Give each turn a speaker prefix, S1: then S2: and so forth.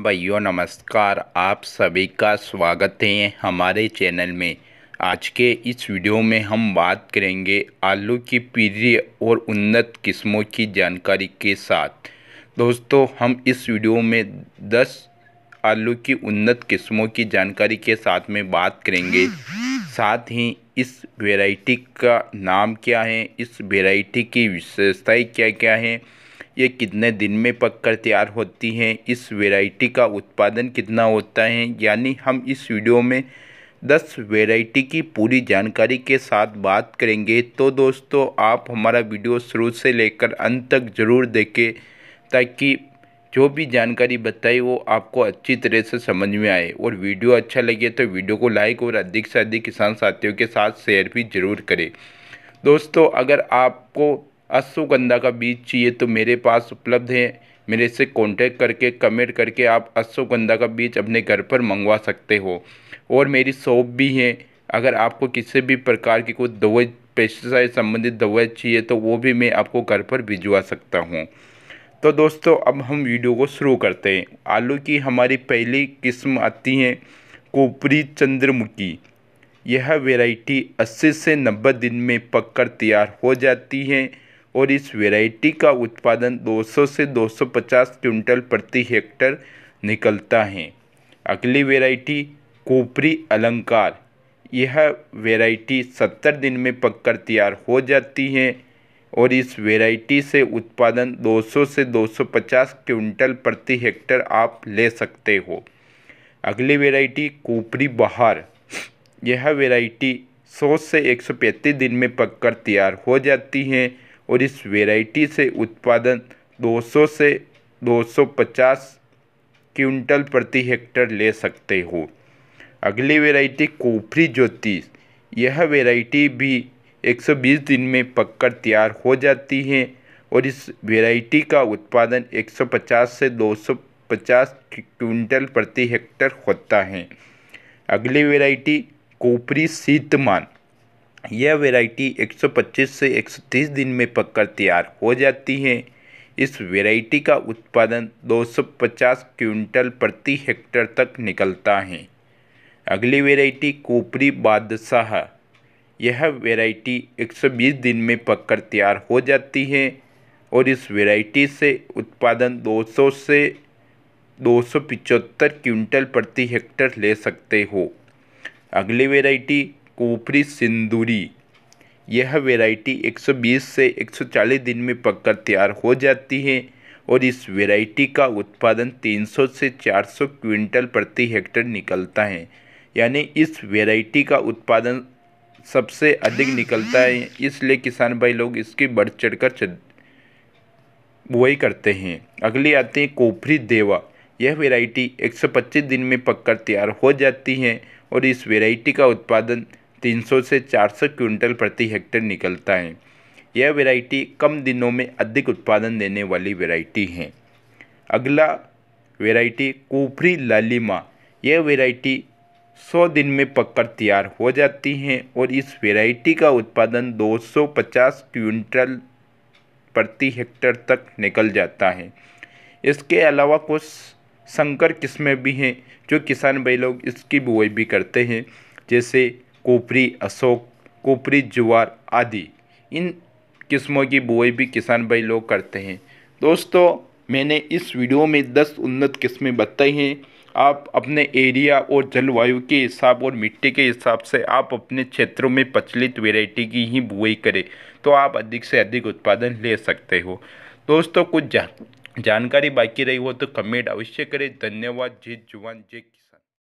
S1: भाइयों नमस्कार आप सभी का स्वागत है हमारे चैनल में आज के इस वीडियो में हम बात करेंगे आलू की पीढ़ी और उन्नत किस्मों की जानकारी के साथ दोस्तों हम इस वीडियो में 10 आलू की उन्नत किस्मों की जानकारी के साथ में बात करेंगे साथ ही इस वेराइटी का नाम क्या है इस वेराइटी की विशेषताएं क्या क्या हैं ये कितने दिन में पककर तैयार होती हैं इस वैरायटी का उत्पादन कितना होता है यानी हम इस वीडियो में दस वैरायटी की पूरी जानकारी के साथ बात करेंगे तो दोस्तों आप हमारा वीडियो शुरू से लेकर अंत तक ज़रूर देखें ताकि जो भी जानकारी बताई वो आपको अच्छी तरह से समझ में आए और वीडियो अच्छा लगे तो वीडियो को लाइक और अधिक से अधिक किसान साथियों के साथ शेयर भी ज़रूर करें दोस्तों अगर आपको अश्वगंधा का बीज चाहिए तो मेरे पास उपलब्ध है मेरे से कांटेक्ट करके कमेंट करके आप अश्वगंधा का बीज अपने घर पर मंगवा सकते हो और मेरी शॉप भी है अगर आपको किसी भी प्रकार की कोई दवाई पेस्टिसाइड संबंधित दवाई चाहिए तो वो भी मैं आपको घर पर भिजवा सकता हूँ तो दोस्तों अब हम वीडियो को शुरू करते हैं आलू की हमारी पहली किस्म आती है कोपरी चंद्रमुखी यह वेराइटी अस्सी से नब्बे दिन में पककर तैयार हो जाती है और इस वैरायटी का उत्पादन 200 से 250 क्विंटल प्रति हेक्टर निकलता है अगली वैरायटी कोपरी अलंकार यह वैरायटी 70 दिन में पककर तैयार हो जाती है और इस वैरायटी से उत्पादन 200 से 250 क्विंटल प्रति हेक्टर आप ले सकते हो अगली वैरायटी कोपरी बहार यह वैरायटी 100 से 135 दिन में पककर तैयार हो जाती है और इस वेराइटी से उत्पादन 200 से 250 क्विंटल प्रति हेक्टर ले सकते हो अगली वेराइटी कोफरी ज्योतिष यह वेराइटी भी 120 दिन में पककर तैयार हो जाती है और इस वेराइटी का उत्पादन 150 से 250 क्विंटल प्रति हेक्टर होता है अगली वेराइटी कोपरी शीतमान यह वैरायटी 125 से 130 दिन में पककर तैयार हो जाती है इस वैरायटी का उत्पादन 250 क्विंटल प्रति हेक्टर तक निकलता है अगली वैरायटी कोपरी बादशाह यह वैरायटी 120 दिन में पककर तैयार हो जाती है और इस वैरायटी से उत्पादन 200 से दो क्विंटल प्रति हेक्टर ले सकते हो अगली वेराइटी कोपरी सिंदूरी यह वैरायटी 120 से 140 दिन में पककर तैयार हो जाती है और इस वैरायटी का उत्पादन 300 से 400 क्विंटल प्रति हेक्टर निकलता है यानी इस वैरायटी का उत्पादन सबसे अधिक निकलता है इसलिए किसान भाई लोग इसकी बढ़ चढ़ कर बुआई करते हैं अगली आते हैं कोफरी देवा यह वेराइटी 125 दिन में पककर तैयार हो जाती है और इस वेराइटी का उत्पादन 300 से 400 क्विंटल प्रति हेक्टेयर निकलता है यह वैरायटी कम दिनों में अधिक उत्पादन देने वाली वैरायटी है अगला वैरायटी कुफरी लालिमा यह वैरायटी 100 दिन में पककर तैयार हो जाती हैं और इस वैरायटी का उत्पादन 250 क्विंटल प्रति हेक्टेयर तक निकल जाता है इसके अलावा कुछ संकर किस्में भी हैं जो किसान भाई लोग इसकी बुआई भी करते हैं जैसे कोपरी अशोक कोपरी जुवार आदि इन किस्मों की बुआई भी किसान भाई लोग करते हैं दोस्तों मैंने इस वीडियो में 10 उन्नत किस्में बताई हैं आप अपने एरिया और जलवायु के हिसाब और मिट्टी के हिसाब से आप अपने क्षेत्रों में प्रचलित वेराइटी की ही बुआई करें तो आप अधिक से अधिक उत्पादन ले सकते हो दोस्तों कुछ जान जानकारी बाकी रही हो तो कमेंट अवश्य करें धन्यवाद जय जुवान जय